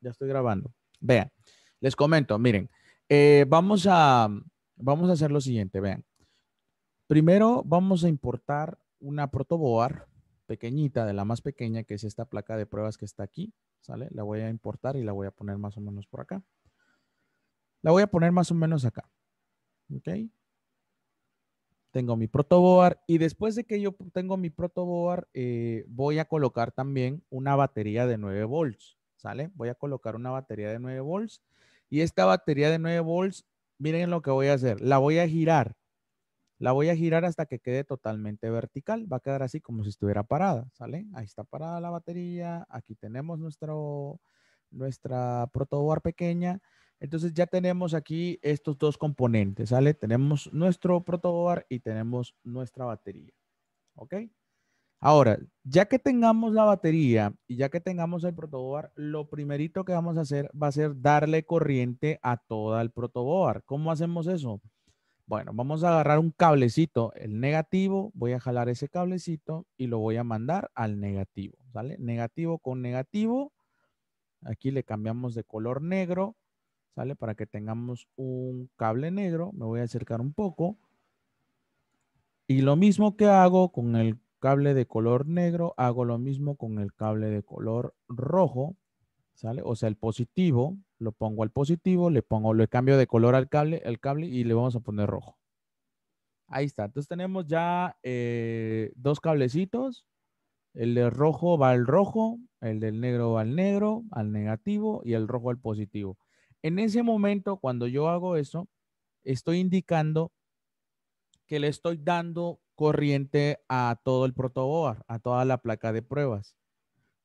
ya estoy grabando. Vean, les comento, miren, eh, vamos, a, vamos a hacer lo siguiente, vean. Primero vamos a importar una protoboar pequeñita, de la más pequeña, que es esta placa de pruebas que está aquí, ¿sale? La voy a importar y la voy a poner más o menos por acá. La voy a poner más o menos acá, ¿ok? Tengo mi protoboar y después de que yo tengo mi protoboard, eh, voy a colocar también una batería de 9 volts. ¿sale? Voy a colocar una batería de 9 volts y esta batería de 9 volts, miren lo que voy a hacer, la voy a girar, la voy a girar hasta que quede totalmente vertical, va a quedar así como si estuviera parada, ¿sale? Ahí está parada la batería, aquí tenemos nuestro, nuestra protoboard pequeña, entonces ya tenemos aquí estos dos componentes, ¿sale? Tenemos nuestro protoboard y tenemos nuestra batería, ¿ok? Ahora, ya que tengamos la batería y ya que tengamos el protoboard, lo primerito que vamos a hacer va a ser darle corriente a toda el protoboard. ¿Cómo hacemos eso? Bueno, vamos a agarrar un cablecito, el negativo, voy a jalar ese cablecito y lo voy a mandar al negativo, ¿sale? Negativo con negativo. Aquí le cambiamos de color negro, ¿sale? Para que tengamos un cable negro. Me voy a acercar un poco. Y lo mismo que hago con el cable de color negro, hago lo mismo con el cable de color rojo, ¿sale? O sea, el positivo, lo pongo al positivo, le pongo, le cambio de color al cable, el cable y le vamos a poner rojo. Ahí está. Entonces tenemos ya eh, dos cablecitos. El de rojo va al rojo, el del negro va al negro, al negativo y el rojo al positivo. En ese momento, cuando yo hago eso, estoy indicando que le estoy dando corriente a todo el protoboard, a toda la placa de pruebas.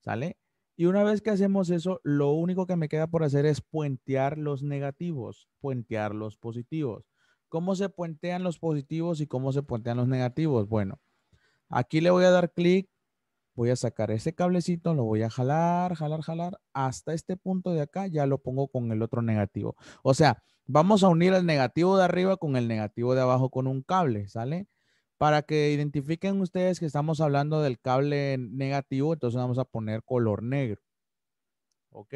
¿Sale? Y una vez que hacemos eso, lo único que me queda por hacer es puentear los negativos, puentear los positivos. ¿Cómo se puentean los positivos y cómo se puentean los negativos? Bueno, aquí le voy a dar clic, voy a sacar ese cablecito, lo voy a jalar, jalar, jalar, hasta este punto de acá ya lo pongo con el otro negativo. O sea, vamos a unir el negativo de arriba con el negativo de abajo con un cable, ¿sale? Para que identifiquen ustedes que estamos hablando del cable negativo, entonces vamos a poner color negro. ¿Ok?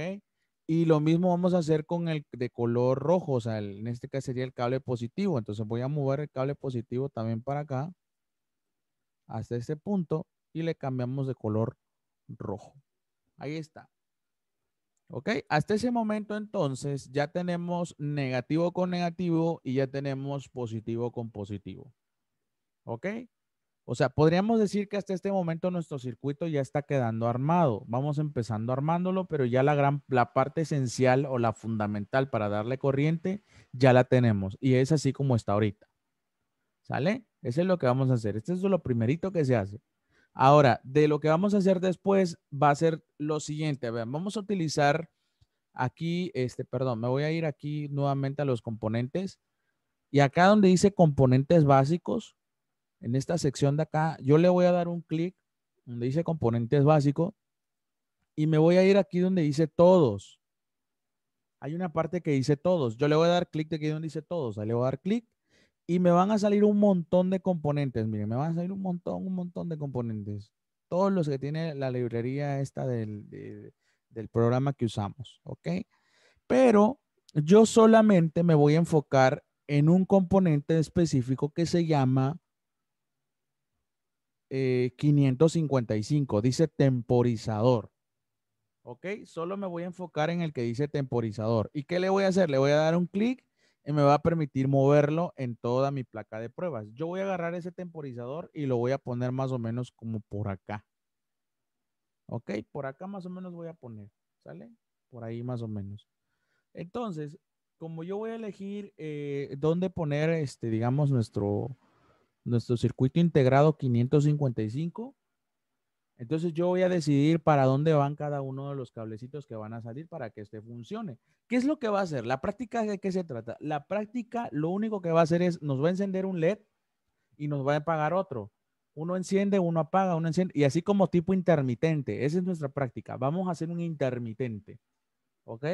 Y lo mismo vamos a hacer con el de color rojo, o sea, en este caso sería el cable positivo. Entonces voy a mover el cable positivo también para acá, hasta este punto, y le cambiamos de color rojo. Ahí está. ¿Ok? Hasta ese momento entonces ya tenemos negativo con negativo y ya tenemos positivo con positivo. ¿Ok? O sea, podríamos decir que hasta este momento nuestro circuito ya está quedando armado. Vamos empezando armándolo, pero ya la gran, la parte esencial o la fundamental para darle corriente ya la tenemos y es así como está ahorita. ¿Sale? Eso es lo que vamos a hacer. Este es lo primerito que se hace. Ahora, de lo que vamos a hacer después va a ser lo siguiente. A ver, vamos a utilizar aquí, este, perdón, me voy a ir aquí nuevamente a los componentes. Y acá donde dice componentes básicos, en esta sección de acá, yo le voy a dar un clic donde dice componentes básicos y me voy a ir aquí donde dice todos. Hay una parte que dice todos. Yo le voy a dar clic de aquí donde dice todos. Ahí le voy a dar clic y me van a salir un montón de componentes. Miren, me van a salir un montón, un montón de componentes. Todos los que tiene la librería esta del, del programa que usamos. ¿Ok? Pero yo solamente me voy a enfocar en un componente específico que se llama 555, eh, dice temporizador. ¿Ok? Solo me voy a enfocar en el que dice temporizador. ¿Y qué le voy a hacer? Le voy a dar un clic y me va a permitir moverlo en toda mi placa de pruebas. Yo voy a agarrar ese temporizador y lo voy a poner más o menos como por acá. ¿Ok? Por acá más o menos voy a poner. ¿Sale? Por ahí más o menos. Entonces, como yo voy a elegir eh, dónde poner, este, digamos, nuestro, nuestro circuito integrado 555. Entonces yo voy a decidir para dónde van cada uno de los cablecitos que van a salir para que este funcione. ¿Qué es lo que va a hacer? La práctica de qué se trata? La práctica lo único que va a hacer es nos va a encender un LED y nos va a apagar otro. Uno enciende, uno apaga, uno enciende y así como tipo intermitente. Esa es nuestra práctica. Vamos a hacer un intermitente. ¿Ok?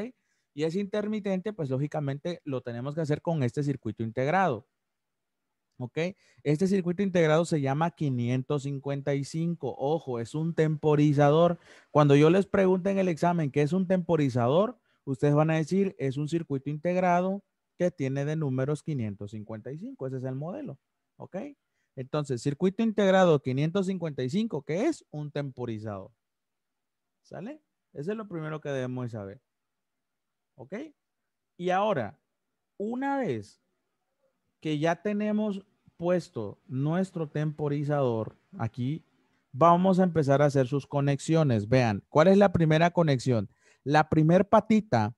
Y ese intermitente, pues lógicamente lo tenemos que hacer con este circuito integrado. ¿ok? Este circuito integrado se llama 555. Ojo, es un temporizador. Cuando yo les pregunte en el examen qué es un temporizador, ustedes van a decir, es un circuito integrado que tiene de números 555. Ese es el modelo, ¿ok? Entonces, circuito integrado 555, ¿qué es un temporizador. ¿Sale? Ese es lo primero que debemos saber. ¿Ok? Y ahora, una vez que ya tenemos puesto nuestro temporizador aquí, vamos a empezar a hacer sus conexiones. Vean, ¿cuál es la primera conexión? La primer patita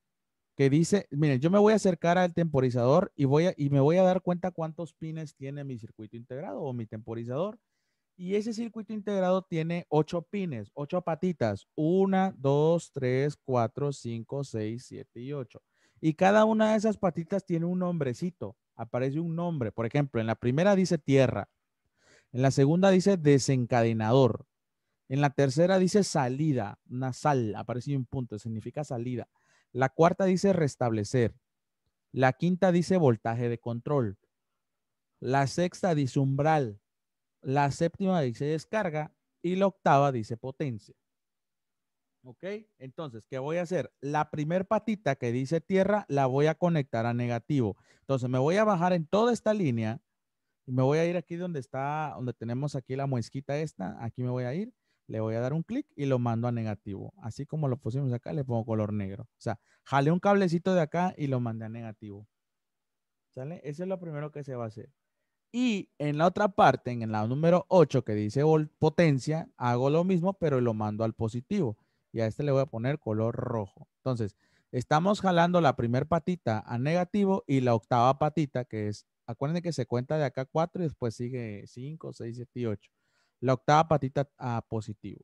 que dice, miren, yo me voy a acercar al temporizador y, voy y me voy a dar cuenta cuántos pines tiene mi circuito integrado o mi temporizador. Y ese circuito integrado tiene ocho pines, ocho patitas. Una, dos, tres, cuatro, cinco, seis, siete y ocho. Y cada una de esas patitas tiene un nombrecito aparece un nombre. Por ejemplo, en la primera dice tierra, en la segunda dice desencadenador, en la tercera dice salida, nasal, aparece un punto, significa salida. La cuarta dice restablecer, la quinta dice voltaje de control, la sexta dice umbral, la séptima dice descarga y la octava dice potencia. ¿Ok? Entonces, ¿qué voy a hacer? La primer patita que dice tierra la voy a conectar a negativo. Entonces, me voy a bajar en toda esta línea y me voy a ir aquí donde está, donde tenemos aquí la muesquita esta. Aquí me voy a ir, le voy a dar un clic y lo mando a negativo. Así como lo pusimos acá, le pongo color negro. O sea, jale un cablecito de acá y lo mandé a negativo. ¿Sale? Eso es lo primero que se va a hacer. Y en la otra parte, en el lado número 8 que dice potencia, hago lo mismo, pero lo mando al positivo y a este le voy a poner color rojo. Entonces, estamos jalando la primer patita a negativo y la octava patita, que es, acuérdense que se cuenta de acá 4 y después sigue 5, 6, 7 y 8. La octava patita a positivo.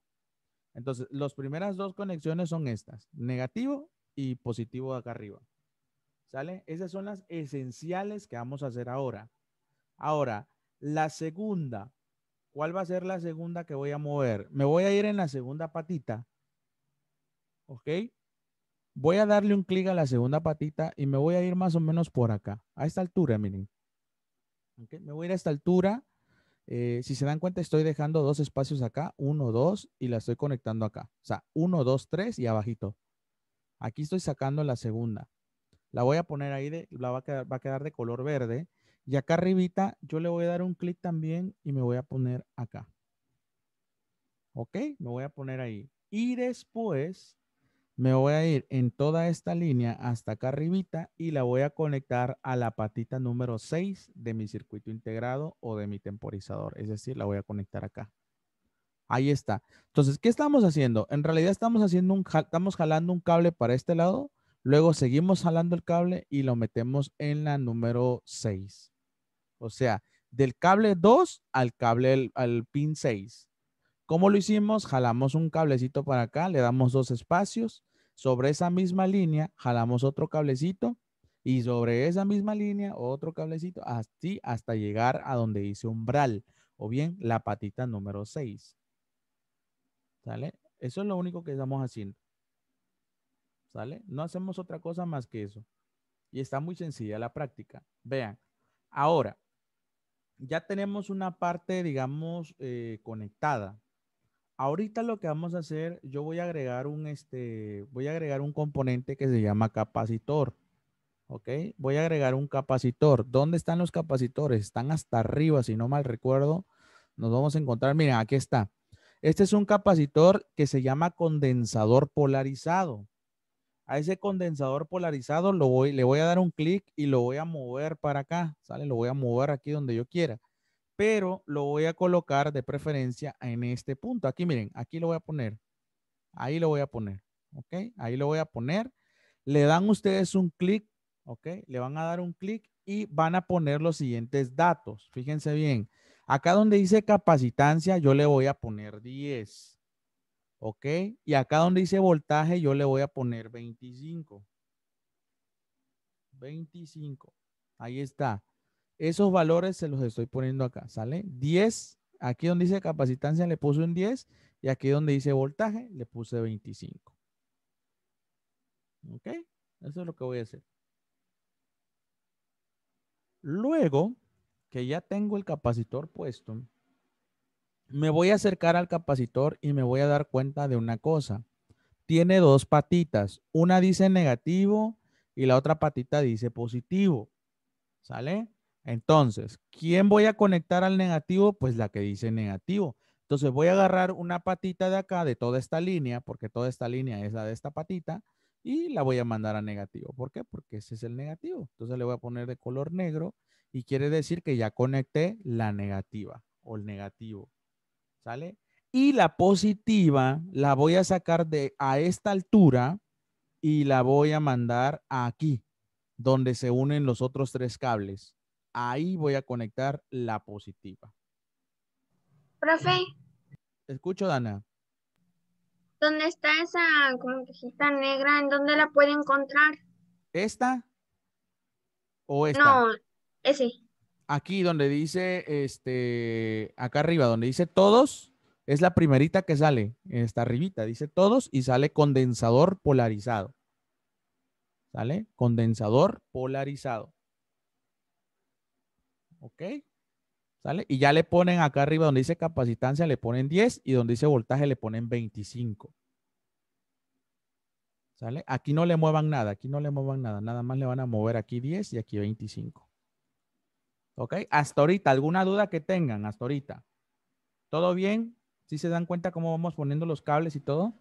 Entonces, las primeras dos conexiones son estas, negativo y positivo de acá arriba. ¿Sale? Esas son las esenciales que vamos a hacer ahora. Ahora, la segunda, ¿cuál va a ser la segunda que voy a mover? Me voy a ir en la segunda patita ¿ok? Voy a darle un clic a la segunda patita y me voy a ir más o menos por acá, a esta altura, miren. Me voy a ir a esta altura. Eh, si se dan cuenta, estoy dejando dos espacios acá, uno, dos, y la estoy conectando acá. O sea, uno, dos, tres y abajito. Aquí estoy sacando la segunda. La voy a poner ahí, la va a, quedar, va a quedar de color verde. Y acá arribita yo le voy a dar un clic también y me voy a poner acá. ¿Ok? Me voy a poner ahí. Y después me voy a ir en toda esta línea hasta acá arribita y la voy a conectar a la patita número 6 de mi circuito integrado o de mi temporizador. Es decir, la voy a conectar acá. Ahí está. Entonces, ¿qué estamos haciendo? En realidad estamos haciendo un, estamos jalando un cable para este lado, luego seguimos jalando el cable y lo metemos en la número 6. O sea, del cable 2 al cable, al pin 6. ¿Cómo lo hicimos? Jalamos un cablecito para acá, le damos dos espacios. Sobre esa misma línea, jalamos otro cablecito y sobre esa misma línea, otro cablecito, así hasta llegar a donde dice umbral o bien la patita número 6. ¿Sale? Eso es lo único que estamos haciendo. ¿Sale? No hacemos otra cosa más que eso. Y está muy sencilla la práctica. Vean, ahora, ya tenemos una parte, digamos, eh, conectada. Ahorita lo que vamos a hacer, yo voy a agregar un, este, voy a agregar un componente que se llama capacitor. ¿Ok? Voy a agregar un capacitor. ¿Dónde están los capacitores? Están hasta arriba, si no mal recuerdo. Nos vamos a encontrar, miren, aquí está. Este es un capacitor que se llama condensador polarizado. A ese condensador polarizado lo voy, le voy a dar un clic y lo voy a mover para acá, ¿sale? Lo voy a mover aquí donde yo quiera pero lo voy a colocar de preferencia en este punto. Aquí miren, aquí lo voy a poner. Ahí lo voy a poner. ¿Ok? Ahí lo voy a poner. Le dan ustedes un clic. ¿Ok? Le van a dar un clic y van a poner los siguientes datos. Fíjense bien. Acá donde dice capacitancia, yo le voy a poner 10. ¿Ok? Y acá donde dice voltaje, yo le voy a poner 25. 25. Ahí está. Esos valores se los estoy poniendo acá, ¿sale? 10, aquí donde dice capacitancia le puse un 10 y aquí donde dice voltaje le puse 25. ¿Ok? Eso es lo que voy a hacer. Luego que ya tengo el capacitor puesto, me voy a acercar al capacitor y me voy a dar cuenta de una cosa. Tiene dos patitas. Una dice negativo y la otra patita dice positivo. ¿Sale? Entonces, ¿quién voy a conectar al negativo? Pues la que dice negativo. Entonces voy a agarrar una patita de acá, de toda esta línea, porque toda esta línea es la de esta patita, y la voy a mandar a negativo. ¿Por qué? Porque ese es el negativo. Entonces le voy a poner de color negro y quiere decir que ya conecté la negativa o el negativo. ¿Sale? Y la positiva la voy a sacar de a esta altura y la voy a mandar aquí, donde se unen los otros tres cables ahí voy a conectar la positiva. Profe. Eh, escucho, Dana. ¿Dónde está esa como cajita negra? ¿En dónde la puede encontrar? ¿Esta? ¿O esta? No, ese. Aquí donde dice, este, acá arriba, donde dice todos, es la primerita que sale, esta arribita, dice todos y sale condensador polarizado. ¿Sale? Condensador polarizado. ¿Ok? ¿Sale? Y ya le ponen acá arriba donde dice capacitancia, le ponen 10 y donde dice voltaje le ponen 25. ¿Sale? Aquí no le muevan nada, aquí no le muevan nada, nada más le van a mover aquí 10 y aquí 25. ¿Ok? Hasta ahorita, ¿alguna duda que tengan hasta ahorita? ¿Todo bien? ¿Sí se dan cuenta cómo vamos poniendo los cables y todo?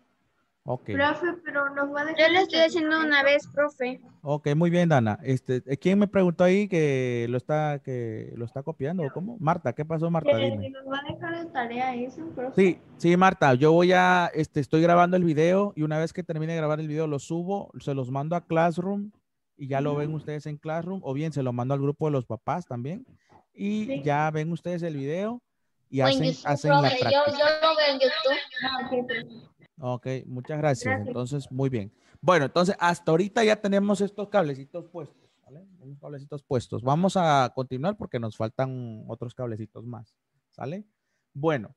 Ok. Profe, pero nos va a dejar Yo le estoy haciendo una vez, profe. Ok, muy bien, Dana. Este, eh, ¿Quién me preguntó ahí que lo está, que lo está copiando? ¿Cómo? Marta, ¿qué pasó, Marta? Dime. ¿Nos va a dejar tarea eso, profe? Sí, sí, Marta. Yo voy a, este, estoy grabando el video y una vez que termine de grabar el video lo subo, se los mando a Classroom y ya lo ven ustedes en Classroom o bien se lo mando al grupo de los papás también y ya ven ustedes el video y hacen, hacen la práctica. Yo, yo lo veo en YouTube. No, ah, Ok, muchas gracias. Entonces, muy bien. Bueno, entonces hasta ahorita ya tenemos estos cablecitos puestos, ¿vale? cablecitos puestos. Vamos a continuar porque nos faltan otros cablecitos más, ¿sale? Bueno,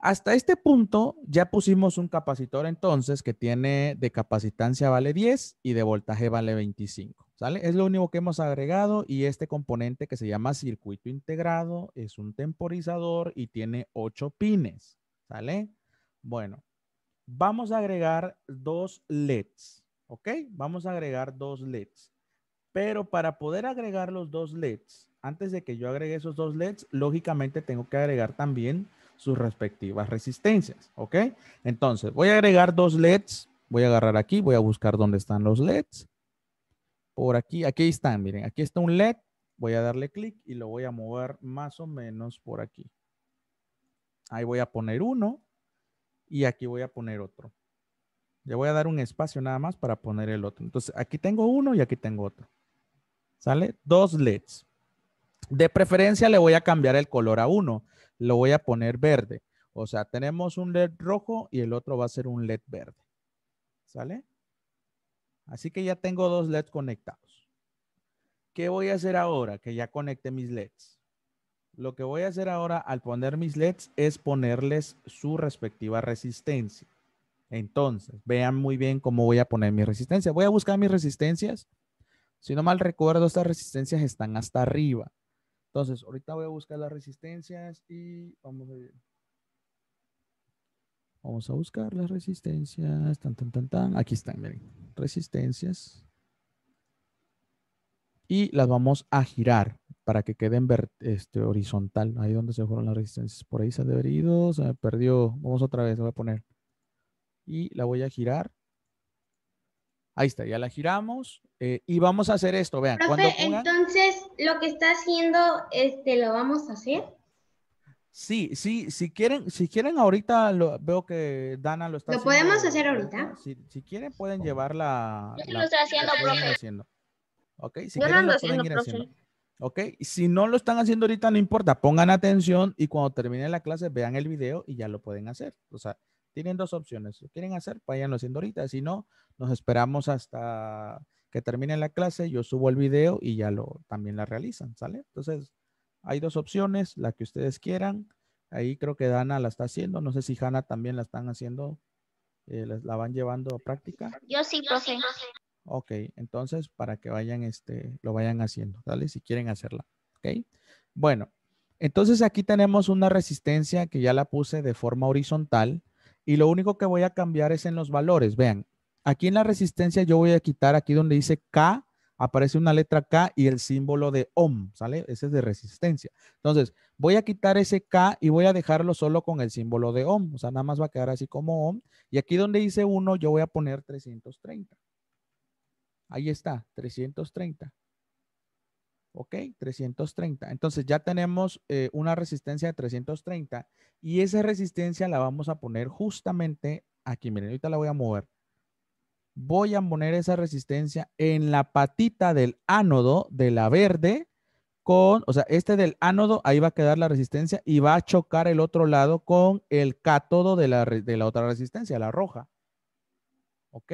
hasta este punto ya pusimos un capacitor entonces que tiene de capacitancia vale 10 y de voltaje vale 25, ¿sale? Es lo único que hemos agregado y este componente que se llama circuito integrado es un temporizador y tiene 8 pines, ¿sale? Bueno, vamos a agregar dos LEDs, ¿ok? Vamos a agregar dos LEDs. Pero para poder agregar los dos LEDs, antes de que yo agregue esos dos LEDs, lógicamente tengo que agregar también sus respectivas resistencias, ¿ok? Entonces, voy a agregar dos LEDs. Voy a agarrar aquí, voy a buscar dónde están los LEDs. Por aquí, aquí están, miren, aquí está un LED. Voy a darle clic y lo voy a mover más o menos por aquí. Ahí voy a poner uno y aquí voy a poner otro. Le voy a dar un espacio nada más para poner el otro. Entonces, aquí tengo uno y aquí tengo otro. ¿Sale? Dos LEDs. De preferencia le voy a cambiar el color a uno. Lo voy a poner verde. O sea, tenemos un LED rojo y el otro va a ser un LED verde. ¿Sale? Así que ya tengo dos LEDs conectados. ¿Qué voy a hacer ahora que ya conecté mis LEDs? Lo que voy a hacer ahora al poner mis LEDs es ponerles su respectiva resistencia. Entonces, vean muy bien cómo voy a poner mi resistencia. Voy a buscar mis resistencias. Si no mal recuerdo, estas resistencias están hasta arriba. Entonces, ahorita voy a buscar las resistencias y vamos a ver. Vamos a buscar las resistencias. tan, tan, tan. Aquí están, miren. Resistencias. Y las vamos a girar para que queden este, horizontal, ahí donde se fueron las resistencias. Por ahí se ha ido, se me perdió. Vamos otra vez, lo voy a poner. Y la voy a girar. Ahí está, ya la giramos. Eh, y vamos a hacer esto, vean. entonces, lo que está haciendo, este, ¿lo vamos a hacer? Sí, sí, si quieren, si quieren ahorita, veo que Dana lo está haciendo. ¿Lo podemos hacer ahorita? Si, si, quieren, pueden llevarla. Yo lo estoy haciendo, profe. lo, estoy haciendo, profe. ¿Ok? Si no lo están haciendo ahorita, no importa. Pongan atención y cuando terminen la clase vean el video y ya lo pueden hacer. O sea, tienen dos opciones. Si quieren hacer, vayanlo haciendo ahorita. Si no, nos esperamos hasta que termine la clase. Yo subo el video y ya lo también la realizan, ¿sale? Entonces, hay dos opciones, la que ustedes quieran. Ahí creo que Dana la está haciendo. No sé si Hanna también la están haciendo, eh, la, van llevando a práctica. Yo sí, profe. Ok, entonces para que vayan, este, lo vayan haciendo, ¿vale? Si quieren hacerla, ¿ok? Bueno, entonces aquí tenemos una resistencia que ya la puse de forma horizontal y lo único que voy a cambiar es en los valores. Vean, aquí en la resistencia yo voy a quitar aquí donde dice K, aparece una letra K y el símbolo de ohm, ¿sale? Ese es de resistencia. Entonces, voy a quitar ese K y voy a dejarlo solo con el símbolo de ohm. O sea, nada más va a quedar así como ohm. Y aquí donde dice 1, yo voy a poner 330. Ahí está, 330. ¿Ok? 330. Entonces ya tenemos eh, una resistencia de 330 y esa resistencia la vamos a poner justamente aquí. Miren, ahorita la voy a mover. Voy a poner esa resistencia en la patita del ánodo de la verde con, o sea, este del ánodo, ahí va a quedar la resistencia y va a chocar el otro lado con el cátodo de la, de la otra resistencia, la roja. ¿Ok?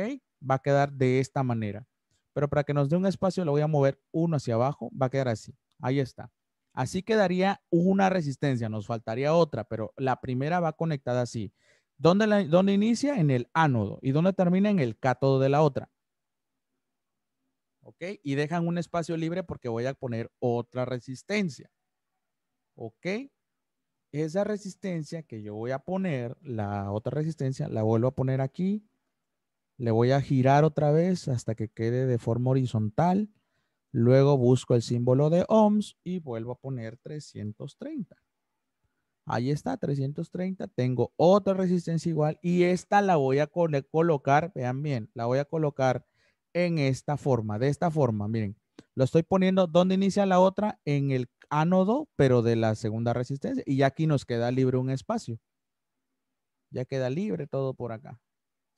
Va a quedar de esta manera pero para que nos dé un espacio lo voy a mover uno hacia abajo, va a quedar así. Ahí está. Así quedaría una resistencia, nos faltaría otra, pero la primera va conectada así. ¿Dónde, dónde inicia? En el ánodo. ¿Y dónde termina? En el cátodo de la otra. ¿Ok? Y dejan un espacio libre porque voy a poner otra resistencia. ¿Ok? Esa resistencia que yo voy a poner, la otra resistencia, la vuelvo a poner aquí le voy a girar otra vez hasta que quede de forma horizontal. Luego busco el símbolo de ohms y vuelvo a poner 330. Ahí está, 330. Tengo otra resistencia igual y esta la voy a colocar, vean bien, la voy a colocar en esta forma, de esta forma, miren. Lo estoy poniendo donde inicia la otra, en el ánodo, pero de la segunda resistencia. Y aquí nos queda libre un espacio. Ya queda libre todo por acá.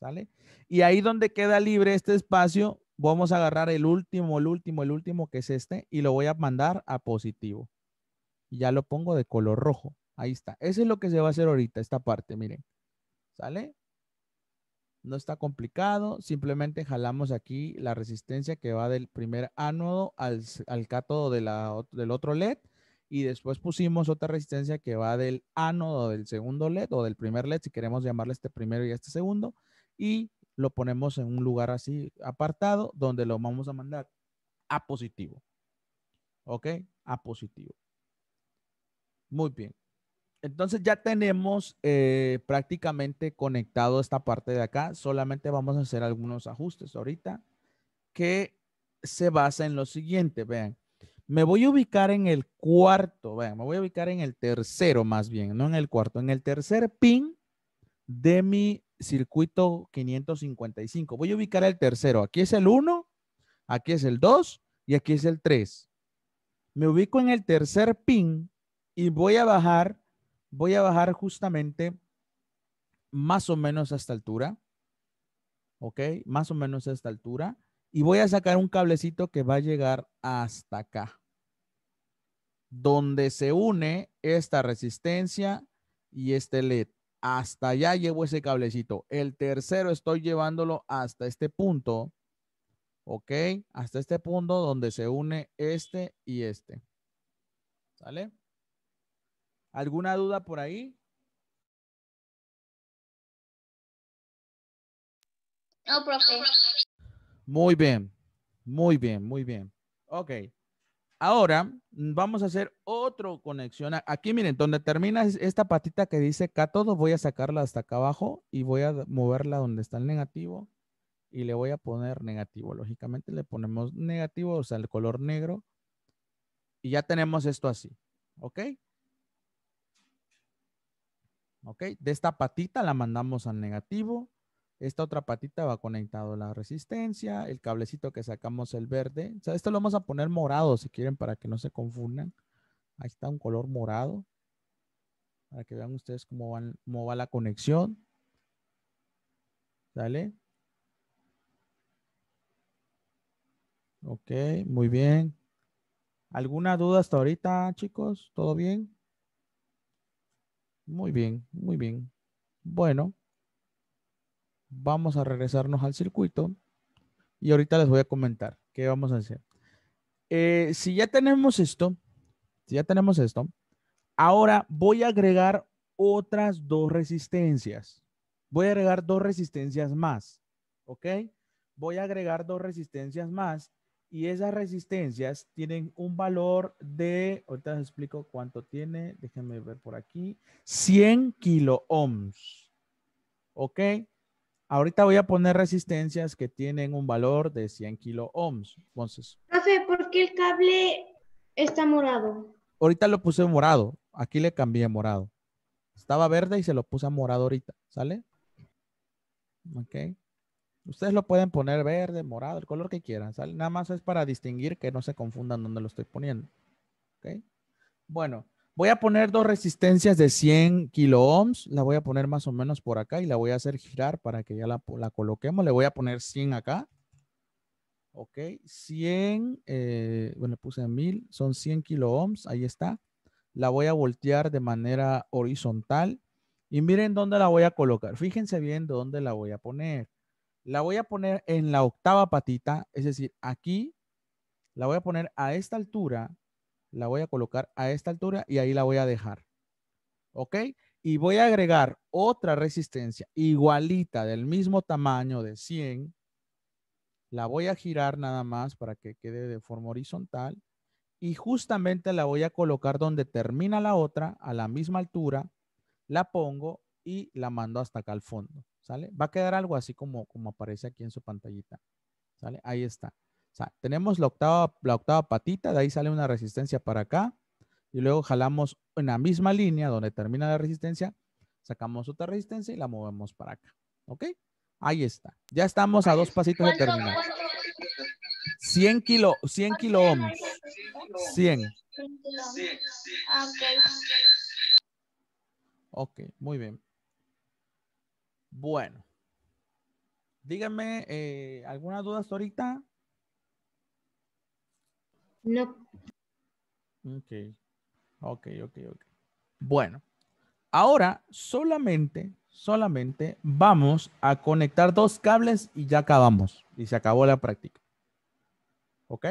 ¿Sale? Y ahí donde queda libre este espacio, vamos a agarrar el último, el último, el último que es este y lo voy a mandar a positivo. Y ya lo pongo de color rojo. Ahí está. ese es lo que se va a hacer ahorita, esta parte, miren. ¿Sale? No está complicado. Simplemente jalamos aquí la resistencia que va del primer ánodo al, al cátodo de la, del otro LED. Y después pusimos otra resistencia que va del ánodo del segundo LED o del primer LED, si queremos llamarle este primero y este segundo y lo ponemos en un lugar así apartado donde lo vamos a mandar a positivo. ¿Ok? A positivo. Muy bien. Entonces ya tenemos eh, prácticamente conectado esta parte de acá. Solamente vamos a hacer algunos ajustes ahorita que se basa en lo siguiente. Vean, me voy a ubicar en el cuarto. Vean, me voy a ubicar en el tercero más bien, no en el cuarto, en el tercer pin de mi circuito 555. Voy a ubicar el tercero. Aquí es el 1, aquí es el 2 y aquí es el 3. Me ubico en el tercer pin y voy a bajar, voy a bajar justamente más o menos a esta altura. ¿Ok? Más o menos a esta altura. Y voy a sacar un cablecito que va a llegar hasta acá. Donde se une esta resistencia y este LED hasta allá llevo ese cablecito. El tercero estoy llevándolo hasta este punto, ¿ok? Hasta este punto donde se une este y este. ¿Sale? ¿Alguna duda por ahí? No, profe. Muy bien, muy bien, muy bien. Ok. Ahora mm, vamos a hacer otro conexión. Aquí miren, donde termina esta patita que dice todo voy a sacarla hasta acá abajo y voy a moverla donde está el negativo y le voy a poner negativo. Lógicamente le ponemos negativo, o sea, el color negro. Y ya tenemos esto así, ¿ok? ¿Ok? De esta patita la mandamos al negativo esta otra patita va conectado a la resistencia, el cablecito que sacamos el verde. O sea, esto lo vamos a poner morado si quieren para que no se confundan. Ahí está un color morado. Para que vean ustedes cómo, van, cómo va la conexión. Dale. Ok, muy bien. ¿Alguna duda hasta ahorita, chicos? ¿Todo bien? Muy bien, muy bien. Bueno, vamos a regresarnos al circuito y ahorita les voy a comentar qué vamos a hacer. Eh, si ya tenemos esto, si ya tenemos esto, ahora voy a agregar otras dos resistencias. Voy a agregar dos resistencias más, ¿ok? Voy a agregar dos resistencias más y esas resistencias tienen un valor de, ahorita les explico cuánto tiene, déjenme ver por aquí, 100 kilo ohms. ¿Ok? Ahorita voy a poner resistencias que tienen un valor de 100 kilo ohms. Entonces. Profe, ¿por qué el cable está morado? Ahorita lo puse morado. Aquí le cambié morado. Estaba verde y se lo puse morado ahorita. ¿Sale? Ok. Ustedes lo pueden poner verde, morado, el color que quieran. ¿sale? Nada más es para distinguir que no se confundan dónde lo estoy poniendo. Ok. Bueno. Voy a poner dos resistencias de 100 kilo ohms. La voy a poner más o menos por acá y la voy a hacer girar para que ya la, coloquemos. Le voy a poner 100 acá. Ok, 100, eh, bueno, le puse 1000, son 100 kilo ohms, ahí está. La voy a voltear de manera horizontal. Y miren dónde la voy a colocar. Fíjense bien dónde la voy a poner. La voy a poner en la octava patita, es decir, aquí. La voy a poner a esta altura la voy a colocar a esta altura y ahí la voy a dejar. ¿Ok? Y voy a agregar otra resistencia igualita del mismo tamaño de 100. La voy a girar nada más para que quede de forma horizontal. Y justamente la voy a colocar donde termina la otra, a la misma altura. La pongo y la mando hasta acá al fondo. ¿Sale? Va a quedar algo así como, como aparece aquí en su pantallita. ¿Sale? Ahí está tenemos la octava, la octava patita, de ahí sale una resistencia para acá, y luego jalamos en la misma línea donde termina la resistencia, sacamos otra resistencia y la movemos para acá. ¿Ok? Ahí está. Ya estamos a dos pasitos de terminar. 100 kilo, 100 kilo ohms. 100. Ok, muy bien. Bueno. Díganme, algunas eh, ¿alguna duda ahorita? No. Ok. Ok, ok, ok. Bueno, ahora solamente, solamente vamos a conectar dos cables y ya acabamos. Y se acabó la práctica. ¿Ok?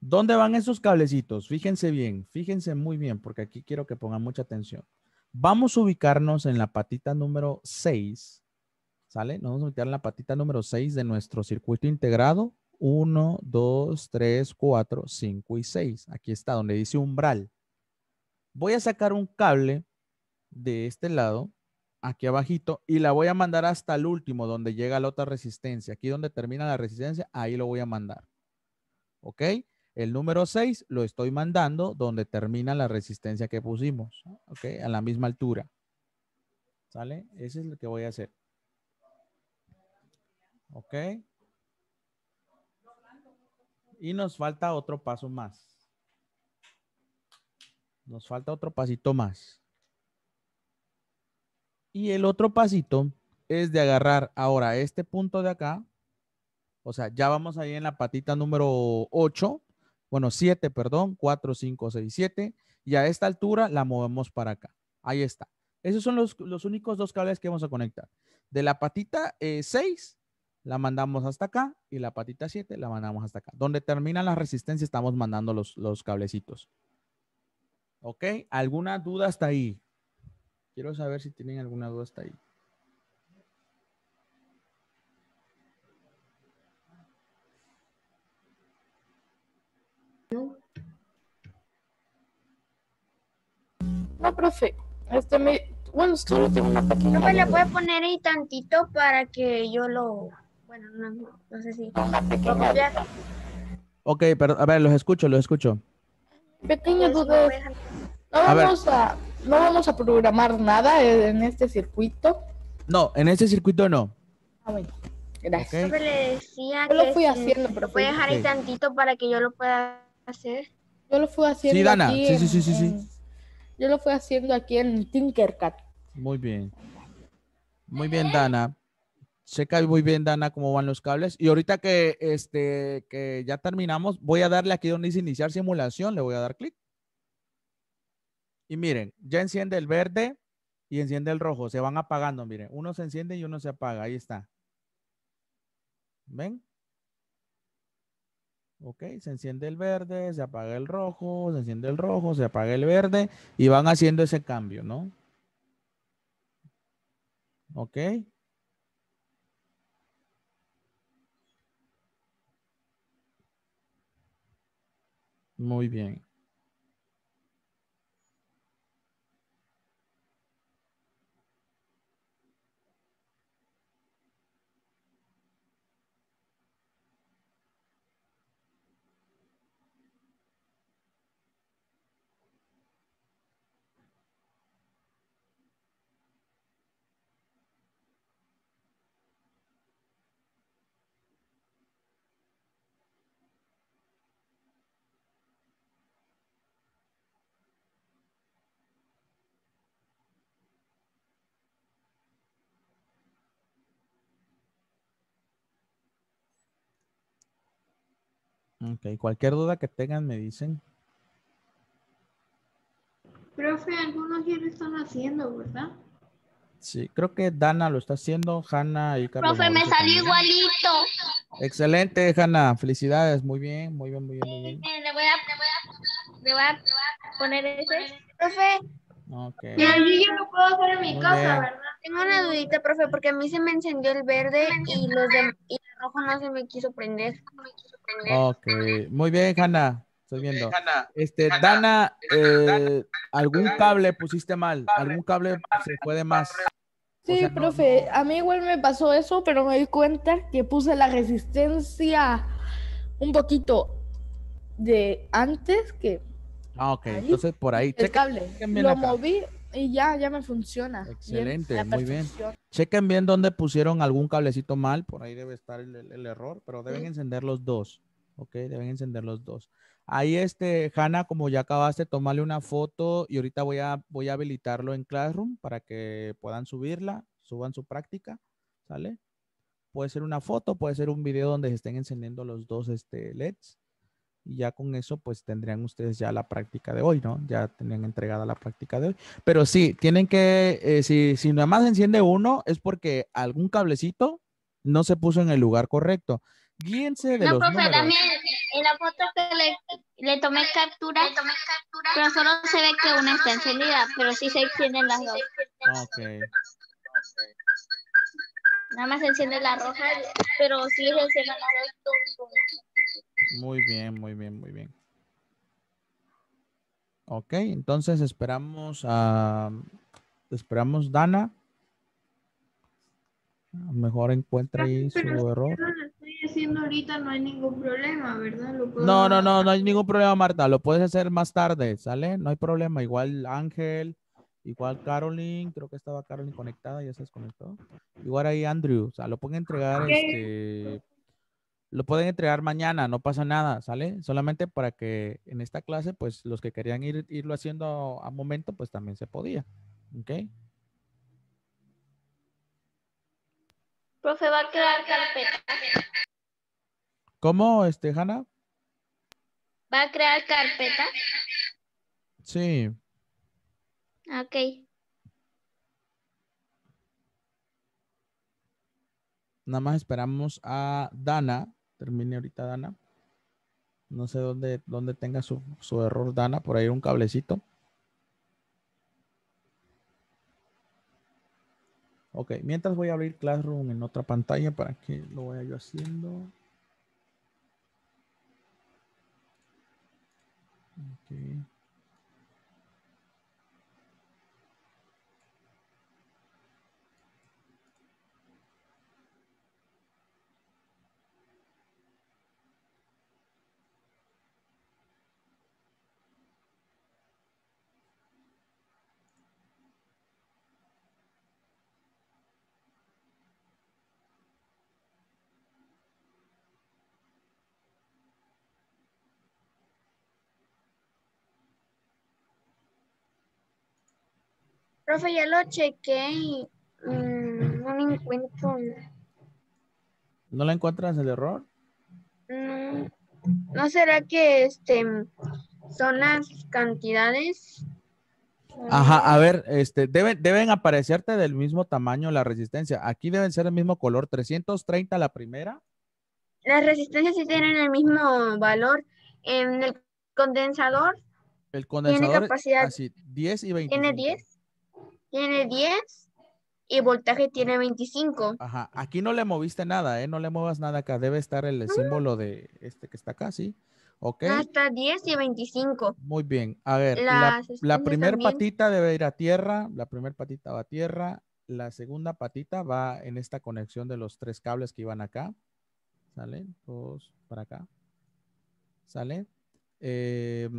¿Dónde van esos cablecitos? Fíjense bien, fíjense muy bien, porque aquí quiero que pongan mucha atención. Vamos a ubicarnos en la patita número 6, ¿sale? Nos vamos a ubicar en la patita número 6 de nuestro circuito integrado 1, 2, 3, 4, 5 y 6. Aquí está donde dice umbral. Voy a sacar un cable de este lado, aquí abajito, y la voy a mandar hasta el último, donde llega la otra resistencia. Aquí donde termina la resistencia, ahí lo voy a mandar. ¿Ok? El número 6 lo estoy mandando donde termina la resistencia que pusimos. ¿Ok? A la misma altura. ¿Sale? Ese es lo que voy a hacer. ¿Ok? Y nos falta otro paso más. Nos falta otro pasito más. Y el otro pasito es de agarrar ahora este punto de acá. O sea, ya vamos ahí en la patita número 8. Bueno, 7, perdón. 4, 5, 6, 7. Y a esta altura la movemos para acá. Ahí está. Esos son los, únicos dos cables que vamos a conectar. De la patita 6 eh, la mandamos hasta acá y la patita 7 la mandamos hasta acá. Donde termina la resistencia estamos mandando los, los cablecitos. ¿Ok? ¿Alguna duda hasta ahí? Quiero saber si tienen alguna duda hasta ahí. No, profe. Este me... Bueno, solo tengo una pequeña... ¿No puede poner ahí tantito para que yo lo... Bueno, no, no sé si. Ok, pero a ver, los escucho, los escucho. Pequeña duda. No vamos a, programar nada en este circuito. No, en este circuito no. Ah, bueno. Gracias. Le decía yo lo fui haciendo, pero puede dejar ahí tantito para que yo lo pueda hacer. Yo lo fui haciendo. Sí, Dana. sí, sí, sí, sí, yo lo fui haciendo aquí en Tinkercad. Muy bien. Muy bien, Dana cae muy bien, Dana, cómo van los cables. Y ahorita que, este, que ya terminamos, voy a darle aquí donde dice iniciar simulación, le voy a dar clic. Y miren, ya enciende el verde y enciende el rojo. Se van apagando, miren. Uno se enciende y uno se apaga. Ahí está. ¿Ven? Ok, se enciende el verde, se apaga el rojo, se enciende el rojo, se apaga el verde y van haciendo ese cambio, ¿no? Ok. Muy bien. Ok, cualquier duda que tengan me dicen. Profe, algunos ya lo están haciendo, ¿verdad? Sí, creo que Dana lo está haciendo, Hanna y Carlos. Profe, me salió igualito. Excelente, Hanna. Felicidades. Muy bien, muy bien, muy bien. Muy eh, le, voy a, poner ese. Profe. yo no puedo hacer en mi cosa, casa, ¿verdad? Tengo una dudita, profe, porque a mí se me encendió el verde y, los de, y el rojo no se me quiso prender. Ok, muy bien, Hanna. Estoy viendo. Este, este eh, Dana, algún este, cable pusiste mal, algún cable se puede más. Sí, profe, a mí igual me pasó eso, pero me di cuenta que puse la resistencia un poquito de antes que. Ah, ok, entonces por ahí. El cable. Lo moví y ya, ya me funciona. Excelente, muy bien. Chequen bien dónde pusieron algún cablecito mal, por ahí debe estar el, error, pero deben encender los dos, ¿ok? Deben encender los dos. Ahí, este, Hanna, como ya acabaste, tomarle una foto y ahorita voy a, voy a habilitarlo en Classroom para que puedan subirla, suban su práctica, ¿sale? Puede ser una foto, puede ser un video donde se estén encendiendo los dos este, LEDs y ya con eso pues tendrían ustedes ya la práctica de hoy, ¿no? Ya tenían entregada la práctica de hoy. Pero sí, tienen que, eh, si, nada más enciende uno es porque algún cablecito no se puso en el lugar correcto. Guíense de no, profe, también en la foto que le, tomé captura, pero solo se ve que una está encendida, pero sí se encienden las dos. Nada más enciende la roja, pero sí se encienden las dos. Muy bien, muy bien, muy bien. Ok, entonces esperamos a... Esperamos Dana. mejor encuentra ahí su error. ahorita, no hay ningún problema, ¿verdad? no, no, no, no hay ningún problema, Marta. Lo puedes hacer más tarde, ¿sale? No hay problema. Igual Ángel, igual Caroline, creo que estaba Caroline conectada, ya se desconectó. Igual ahí Andrew, o sea, lo pueden entregar este lo pueden entregar mañana, no pasa nada, ¿sale? Solamente para que en esta clase, pues los que querían irlo haciendo a momento, pues también se podía, ¿ok? Profe, va a crear carpeta? ¿Cómo, este, Hanna? ¿Va a crear carpeta? Sí. Ah, ok. Nada más esperamos a Dana termine ahorita Dana. No sé dónde, dónde tenga su, error Dana, por ahí un cablecito. Ok, mientras voy a abrir Classroom en otra pantalla para que lo vaya yo haciendo. Profe, ya lo chequé y mm, no me encuentro. ¿No la encuentras el error? No. ¿No será que este son las cantidades? Ajá, a ver, este, deben, aparecerte del mismo tamaño la resistencia. Aquí deben ser el mismo color, 330 la primera. Las resistencias sí tienen el mismo valor. En el condensador. El condensador. Tiene capacidad. Así, 10 y 20. Tiene 10 tiene 10 y voltaje tiene 25. Ajá, aquí no le moviste nada, ¿eh? No le muevas nada acá, debe estar el ah. símbolo de este que está acá, ¿sí? ¿Ok? Hasta ah, 10 y 25. Muy bien, a ver, la, la primera patita debe ir a tierra, la primera patita va a tierra, la segunda patita va en esta conexión de los tres cables que iban acá, ¿sale? Todos para acá, ¿sale? Eh,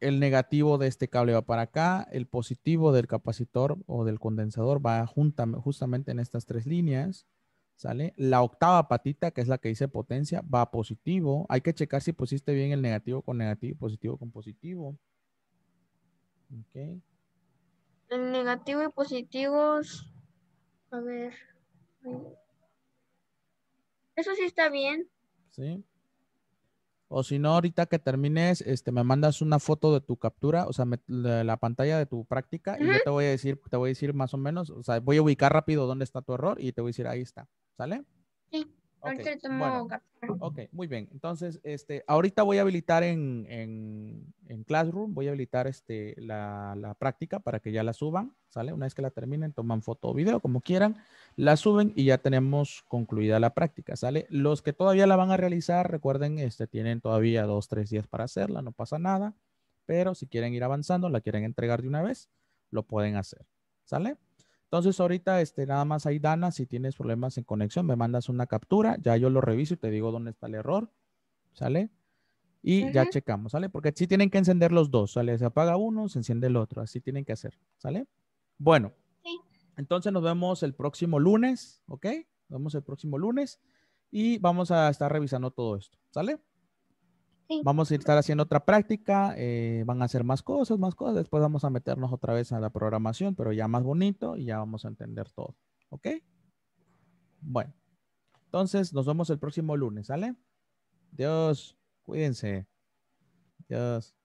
el negativo de este cable va para acá, el positivo del capacitor o del condensador va junta, justamente en estas tres líneas, ¿sale? La octava patita, que es la que dice potencia, va positivo. Hay que checar si pusiste bien el negativo con negativo, positivo con positivo. Ok. El negativo y positivos, a ver. Eso sí está bien. Sí. O si no, ahorita que termines, este, me mandas una foto de tu captura, o sea, la pantalla de tu práctica, y yo te voy a decir, te voy a decir más o menos, o sea, voy a ubicar rápido dónde está tu error y te voy a decir, ahí está, ¿sale? Sí ok, muy bien. Entonces, este, ahorita voy a habilitar en, en, en Classroom, voy a habilitar este, la, la, práctica para que ya la suban, ¿sale? Una vez que la terminen, toman foto o video, como quieran, la suben y ya tenemos concluida la práctica, ¿sale? Los que todavía la van a realizar, recuerden, este, tienen todavía dos, tres días para hacerla, no pasa nada, pero si quieren ir avanzando, la quieren entregar de una vez, lo pueden hacer, ¿sale? Entonces ahorita este, nada más ahí, Dana, si tienes problemas en conexión, me mandas una captura, ya yo lo reviso y te digo dónde está el error, ¿sale? Y ya checamos, ¿sale? Porque sí tienen que encender los dos, ¿sale? Se apaga uno, se enciende el otro, así tienen que hacer, ¿sale? Bueno, sí. entonces nos vemos el próximo lunes, ¿ok? Nos vemos el próximo lunes y vamos a estar revisando todo esto, ¿sale? Vamos a estar haciendo otra práctica, eh, van a hacer más cosas, más cosas, después vamos a meternos otra vez a la programación, pero ya más bonito y ya vamos a entender todo, ¿ok? Bueno, entonces nos vemos el próximo lunes, ¿sale? Dios, cuídense. Dios.